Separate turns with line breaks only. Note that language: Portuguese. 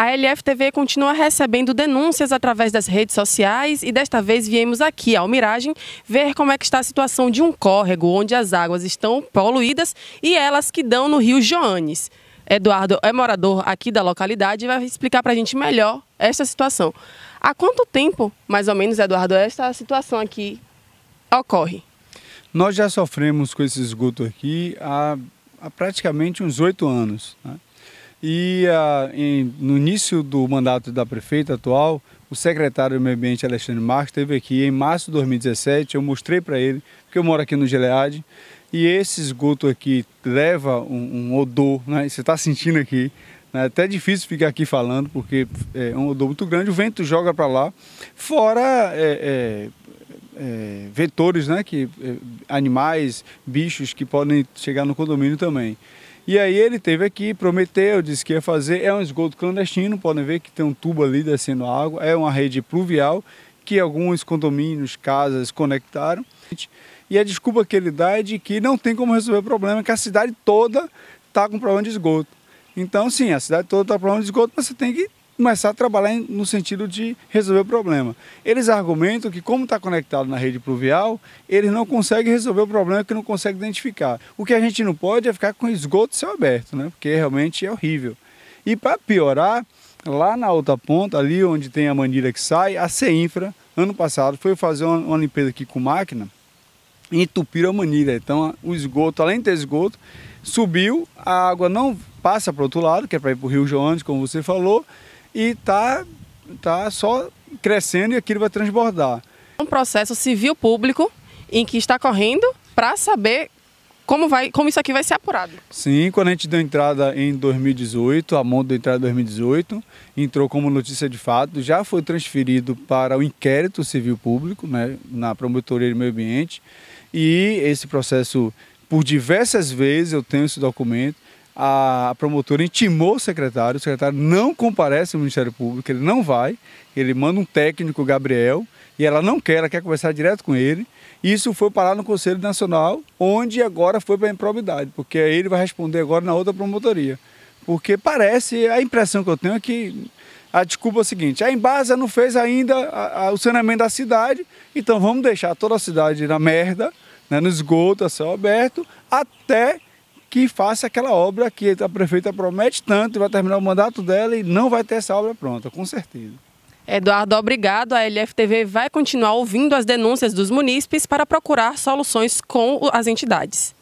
A LFTV continua recebendo denúncias através das redes sociais e desta vez viemos aqui ao Miragem ver como é que está a situação de um córrego onde as águas estão poluídas e elas que dão no rio Joanes. Eduardo é morador aqui da localidade e vai explicar para a gente melhor esta situação. Há quanto tempo, mais ou menos, Eduardo, esta situação aqui ocorre?
Nós já sofremos com esse esgoto aqui há, há praticamente uns oito anos. Né? E ah, em, no início do mandato da prefeita atual, o secretário do Meio Ambiente, Alexandre Marques, esteve aqui em março de 2017. Eu mostrei para ele, porque eu moro aqui no Geleade, e esse esgoto aqui leva um, um odor, né? Você está sentindo aqui. É Até difícil ficar aqui falando, porque é, é um odor muito grande. O vento joga para lá, fora é, é, é, vetores, né? Que, é, animais, bichos que podem chegar no condomínio também. E aí ele teve aqui, prometeu, disse que ia fazer. É um esgoto clandestino, podem ver que tem um tubo ali descendo água. É uma rede pluvial que alguns condomínios, casas conectaram. E a desculpa que ele dá é de que não tem como resolver o problema, que a cidade toda está com problema de esgoto. Então, sim, a cidade toda está com problema de esgoto, mas você tem que começar a trabalhar no sentido de resolver o problema. Eles argumentam que, como está conectado na rede pluvial, eles não conseguem resolver o problema que não conseguem identificar. O que a gente não pode é ficar com esgoto céu aberto, né? porque realmente é horrível. E para piorar, lá na outra ponta, ali onde tem a manilha que sai, a CEINFRA, ano passado, foi fazer uma, uma limpeza aqui com máquina e entupiram a manilha. Então, o esgoto, além de ter esgoto, subiu, a água não passa para o outro lado, que é para ir para o Rio Joandes, como você falou, e está tá só crescendo e aquilo vai transbordar.
Um processo civil público em que está correndo para saber como, vai, como isso aqui vai ser apurado.
Sim, quando a gente deu entrada em 2018, a monta deu entrada em 2018, entrou como notícia de fato, já foi transferido para o inquérito civil público, né, na Promotoria de Meio Ambiente, e esse processo, por diversas vezes, eu tenho esse documento, a promotora intimou o secretário, o secretário não comparece ao Ministério Público, ele não vai, ele manda um técnico, Gabriel, e ela não quer, ela quer conversar direto com ele. Isso foi parar no Conselho Nacional, onde agora foi para a improbidade, porque ele vai responder agora na outra promotoria. Porque parece, a impressão que eu tenho é que a desculpa é a seguinte: a Embasa não fez ainda a, a, o saneamento da cidade, então vamos deixar toda a cidade na merda, né, no esgoto, a céu aberto, até que faça aquela obra que a prefeita promete tanto, vai terminar o mandato dela e não vai ter essa obra pronta, com certeza.
Eduardo, obrigado. A LFTV vai continuar ouvindo as denúncias dos munícipes para procurar soluções com as entidades.